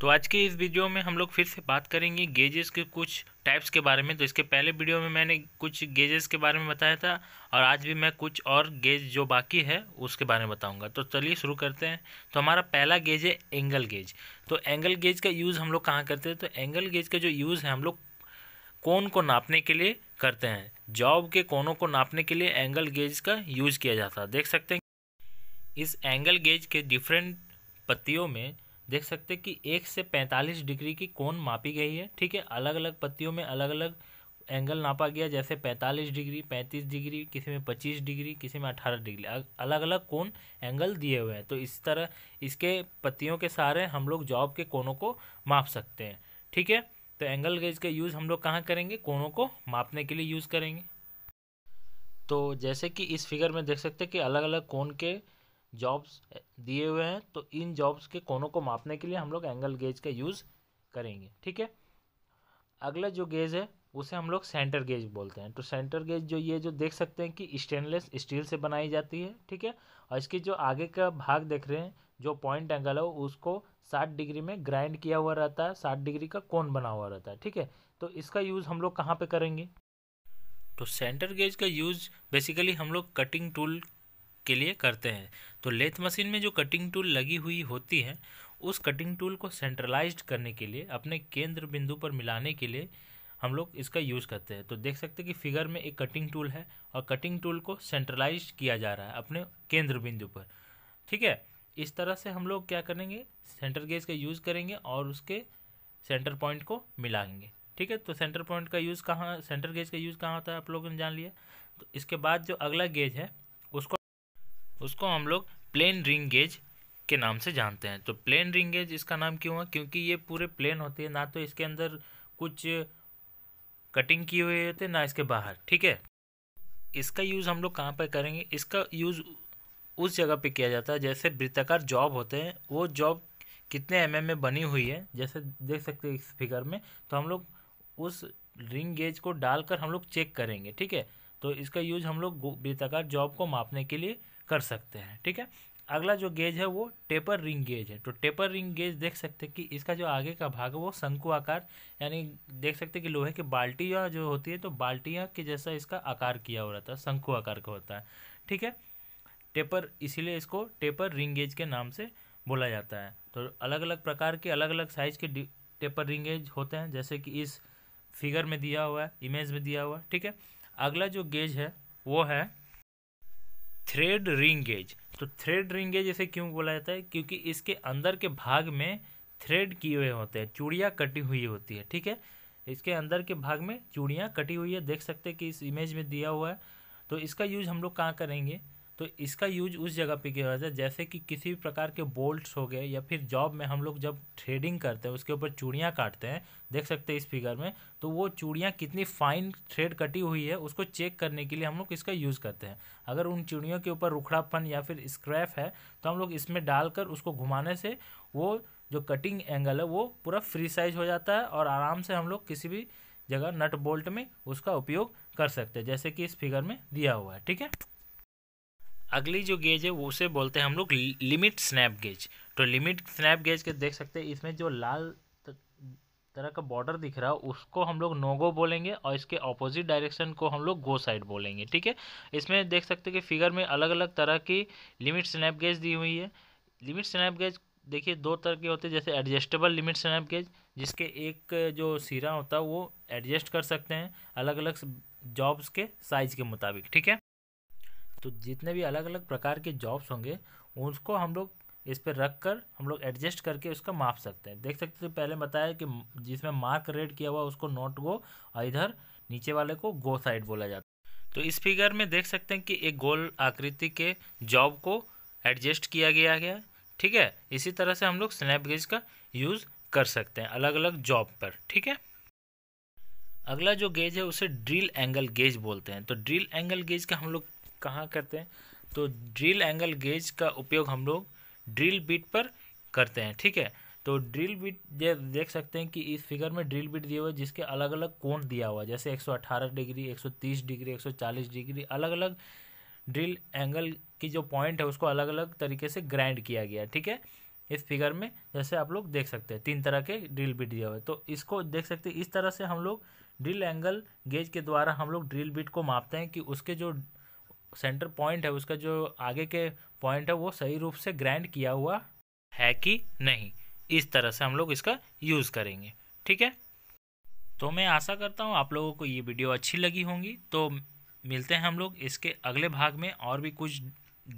तो आज के इस वीडियो में हम लोग फिर से बात करेंगे गेजेस के कुछ टाइप्स के बारे में तो इसके पहले वीडियो में मैंने कुछ गेजेस के बारे में बताया था और आज भी मैं कुछ और गेज जो बाकी है उसके बारे में बताऊंगा तो चलिए शुरू करते हैं तो हमारा पहला गेज है एंगल गेज तो एंगल गेज का यूज़ हम लोग कहाँ करते हैं तो एंगल गेज का जो यूज़ है हम लोग कोन को नापने के लिए करते हैं जॉब के कोनों को नापने के लिए एंगल गेज का यूज़ किया जाता है देख सकते हैं इस एंगल गेज के डिफरेंट पत्तियों में देख सकते कि एक से पैंतालीस डिग्री की कोण मापी गई है ठीक है अलग अलग पत्तियों में अलग अलग एंगल नापा गया जैसे पैंतालीस डिग्री पैंतीस डिग्री किसी में पच्चीस डिग्री किसी में अठारह डिग्री अलग अलग कोण एंगल दिए हुए हैं तो इस तरह इसके पत्तियों के सहारे हम लोग जॉब के कोनों को माप सकते हैं ठीक है तो एंगल गेज का यूज़ हम लोग कहाँ करेंगे कोनों को मापने के लिए यूज़ करेंगे तो जैसे कि इस फिगर में देख सकते हैं कि अलग अलग कोण के जॉब्स eh, दिए हुए हैं तो इन जॉब्स के कोनों को मापने के लिए हम लोग एंगल गेज का यूज़ करेंगे ठीक है अगला जो गेज है उसे हम लोग सेंटर गेज बोलते हैं तो सेंटर गेज जो ये जो देख सकते हैं कि स्टेनलेस स्टील से बनाई जाती है ठीक है और इसके जो आगे का भाग देख रहे हैं जो पॉइंट एंगल है उसको साठ डिग्री में ग्राइंड किया हुआ रहता है साठ डिग्री का कोन बना हुआ रहता है ठीक है तो इसका यूज़ हम लोग कहाँ पर करेंगे तो सेंटर गेज का यूज़ बेसिकली हम लोग कटिंग टूल के लिए करते हैं तो लेथ मशीन में जो कटिंग टूल लगी हुई होती है उस कटिंग टूल को सेंट्रलाइज्ड करने के लिए अपने केंद्र बिंदु पर मिलाने के लिए हम लोग इसका यूज़ करते हैं तो देख सकते हैं कि फिगर में एक कटिंग टूल है और कटिंग टूल को सेंट्रलाइज किया जा रहा है अपने केंद्र बिंदु पर ठीक है इस तरह से हम लोग क्या करेंगे सेंटर गेज का यूज़ करेंगे और उसके सेंटर पॉइंट को मिलाएंगे ठीक है तो सेंटर पॉइंट का यूज़ कहाँ सेंटर गेज का यूज़ कहाँ होता है आप लोगों ने जान लिया तो इसके बाद जो अगला गेज है उसको हम लोग प्लेन रिंग गेज के नाम से जानते हैं तो प्लेन रिंग गेज इसका नाम क्यों है क्योंकि ये पूरे प्लेन होते हैं ना तो इसके अंदर कुछ कटिंग किए हुए होते ना इसके बाहर ठीक है इसका यूज़ हम लोग कहाँ पर करेंगे इसका यूज़ उस जगह पे किया जाता है जैसे वृत्ताकार जॉब होते हैं वो जॉब कितने एम mm में बनी हुई है जैसे देख सकते हैं इस फिगर में तो हम लोग उस रिंग गेज को डालकर हम लोग चेक करेंगे ठीक है तो इसका यूज हम लोग वृत्ताकार जॉब को मापने के लिए कर सकते हैं ठीक है अगला जो गेज है वो टेपर रिंग गेज है तो टेपर रिंग गेज देख सकते हैं कि इसका जो आगे का भाग है वो शंकु आकार यानी देख सकते हैं कि लोहे की बाल्टियाँ जो होती है तो बाल्टियाँ के जैसा इसका आकार किया हो रहा है शंकु आकार का होता है ठीक है टेपर इसीलिए इसको टेपर रिंग गेज के नाम से बोला जाता है तो अलग अलग प्रकार के अलग अलग साइज़ के टेपर रिंग गेज होते हैं जैसे कि इस फिगर में दिया हुआ है इमेज में दिया हुआ है ठीक है अगला जो गेज है वो है थ्रेड रिंग तो थ्रेड रिंगेज इसे क्यों बोला जाता है क्योंकि इसके अंदर के भाग में थ्रेड किए हुए होते हैं चूड़ियाँ कटी हुई होती है ठीक है इसके अंदर के भाग में चूड़ियाँ कटी हुई है देख सकते हैं कि इस इमेज में दिया हुआ है तो इसका यूज हम लोग कहाँ करेंगे तो इसका यूज उस जगह पे किया जाता है जैसे कि किसी भी प्रकार के बोल्ट्स हो गए या फिर जॉब में हम लोग जब थ्रेडिंग करते हैं उसके ऊपर चूड़ियाँ काटते हैं देख सकते हैं इस फिगर में तो वो चूड़ियाँ कितनी फाइन थ्रेड कटी हुई है उसको चेक करने के लिए हम लोग इसका यूज़ करते हैं अगर उन चूड़ियों के ऊपर रुखड़ापन या फिर स्क्रैप है तो हम लोग इसमें डालकर उसको घुमाने से वो जो कटिंग एंगल है वो पूरा फ्री साइज हो जाता है और आराम से हम लोग किसी भी जगह नट बोल्ट में उसका उपयोग कर सकते हैं जैसे कि इस फिगर में दिया हुआ है ठीक है अगली जो गेज है वो उसे बोलते हैं हम लोग लिमिट स्नैप गेज तो लिमिट स्नैप गेज के देख सकते हैं इसमें जो लाल तरह का बॉर्डर दिख रहा है उसको हम लोग नोगो बोलेंगे और इसके ऑपोजिट डायरेक्शन को हम लोग गो साइड बोलेंगे ठीक है इसमें देख सकते हैं कि फिगर में अलग अलग तरह की लिमिट स्नैप गेज दी हुई है लिमिट स्नैप गेज देखिए दो तरह के होते हैं जैसे एडजस्टेबल लिमिट स्नैप गेज जिसके एक जो सिरा होता है वो एडजस्ट कर सकते हैं अलग अलग जॉब्स के साइज़ के मुताबिक ठीक है तो जितने भी अलग अलग प्रकार के जॉब्स होंगे उसको हम लोग इस पर रख कर हम लोग एडजस्ट करके उसका माप सकते हैं देख सकते थे पहले बताया कि जिसमें मार्क रेड किया हुआ उसको नॉट गो और इधर नीचे वाले को गो साइड बोला जाता है तो इस फिगर में देख सकते हैं कि एक गोल आकृति के जॉब को एडजस्ट किया गया है ठीक है इसी तरह से हम लोग स्नैप गेज का यूज़ कर सकते हैं अलग अलग जॉब पर ठीक है अगला जो गेज है उसे ड्रिल एंगल गेज बोलते हैं तो ड्रिल एंगल गेज का हम लोग कहाँ करते हैं तो ड्रिल एंगल गेज का उपयोग हम लोग ड्रिल बीट पर करते हैं ठीक है तो ड्रिल बीट दे, देख सकते हैं कि इस फिगर में ड्रिल बीट दिया हुआ है जिसके अलग अलग कोण दिया हुआ है जैसे 118 डिग्री 130 डिग्री 140 डिग्री अलग अलग ड्रिल एंगल की जो पॉइंट है उसको अलग अलग तरीके से ग्राइंड किया गया ठीक है इस फिगर में जैसे आप लोग देख सकते हैं तीन तरह के ड्रिल बीट दिया हुआ है तो इसको देख सकते हैं इस तरह से हम लोग ड्रिल एंगल गेज के द्वारा हम लोग ड्रिल बीट को मापते हैं कि उसके जो सेंटर पॉइंट है उसका जो आगे के पॉइंट है वो सही रूप से ग्रैंड किया हुआ है कि नहीं इस तरह से हम लोग इसका यूज़ करेंगे ठीक है तो मैं आशा करता हूँ आप लोगों को ये वीडियो अच्छी लगी होंगी तो मिलते हैं हम लोग इसके अगले भाग में और भी कुछ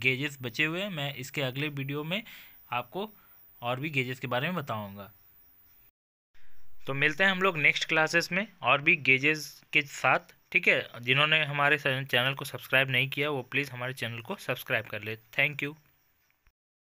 गेजेस बचे हुए हैं मैं इसके अगले वीडियो में आपको और भी गेजेस के बारे में बताऊंगा तो मिलते हैं हम लोग नेक्स्ट क्लासेस में और भी गेजेस के साथ ठीक है जिन्होंने हमारे चैनल को सब्सक्राइब नहीं किया वो प्लीज़ हमारे चैनल को सब्सक्राइब कर ले थैंक यू